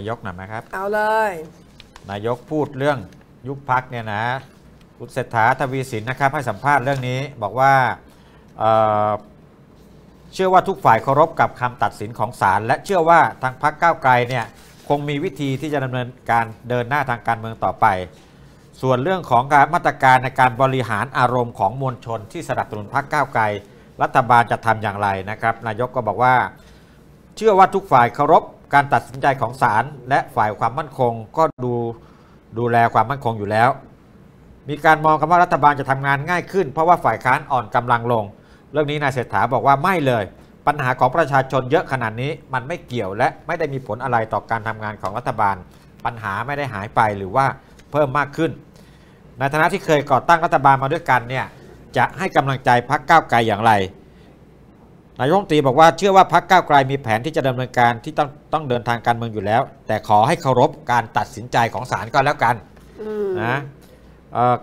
นายกหน่อยไหมครับเอาเลยนายกพูดเรื่องยุบพักเนี่ยนะคุณเศรษฐาทวีสินนะครับให้สัมภาษณ์เรื่องนี้บอกว่าเเชื่อว่าทุกฝ่ายเคารพกับคำตัดสินของศาลและเชื่อว่าทางพักก้าวไกลเนี่ยคงมีวิธีที่จะดำเนินการเดินหน้าทางการเมืองต่อไป ส่วนเรื่องของการมาตรการในการบริหารอารมณ์ของมวลชนที่สนับสนุนพักก้าวไกลรัฐบาลจะทำอย่างไรนะครับ นายกก็บอกว่า เชื่อว่าทุกฝ่ายเคารพการตัดสินใจของศาลและฝ่ายความมั่นคงก็ดูดูแลความมั่นคงอยู่แล้ว มีการมองกันว่ารัฐบาลจะทำงานง่ายขึ้นเพราะว่าฝ่ายค้านอ่อนกำลังลง เรื่องนี้นายเศรษฐาบอกว่าไม่เลย ปัญหาของประชาชนเยอะขนาดนี้มันไม่เกี่ยวและไม่ได้มีผลอะไรต่อการทำงานของรัฐบาล ปัญหาไม่ได้หายไปหรือว่าเพิ่มมากขึ้น ในฐานะที่เคยก่อตั้งรัฐบาลมาด้วยกันเนี่ยจะให้กำลังใจพรรคก้าวไกลอย่างไรนายกรัฐมนตรีบอกว่าเชื่อว่าพรรคก้าวไกลมีแผนที่จะดำเนินการที่ต้องต้องเดินทางการเมืองอยู่แล้ว แต่ขอให้เคารพการตัดสินใจของศาลก็แล้วกันนะ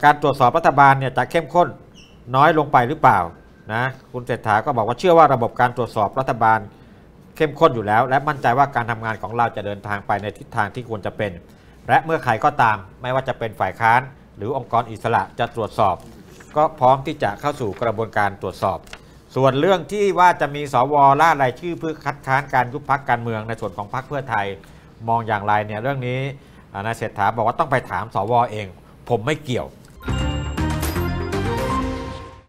การตรวจสอบรัฐบาลเนี่ยจะเข้มข้นน้อยลงไปหรือเปล่านะคุณเศรษฐาก็บอกว่าเชื่อว่าระบบการตรวจสอบรัฐบาลเข้มข้นอยู่แล้ว และมั่นใจว่าการทำงานของเราจะเดินทางไปในทิศทางที่ควรจะเป็น และเมื่อใครก็ตามไม่ว่าจะเป็นฝ่ายค้านหรือองค์กรอิสระจะตรวจสอบ ก็พร้อมที่จะเข้าสู่กระบวนการตรวจสอบส่วนเรื่องที่ว่าจะมีสวล่ารายชื่อเพื่อคัดค้านการยุบพักการเมืองในส่วนของพักเพื่อไทยมองอย่างไรเนี่ยเรื่องนี้นายเศรษฐาบอกว่าต้องไปถามสวเอง ผมไม่เกี่ยว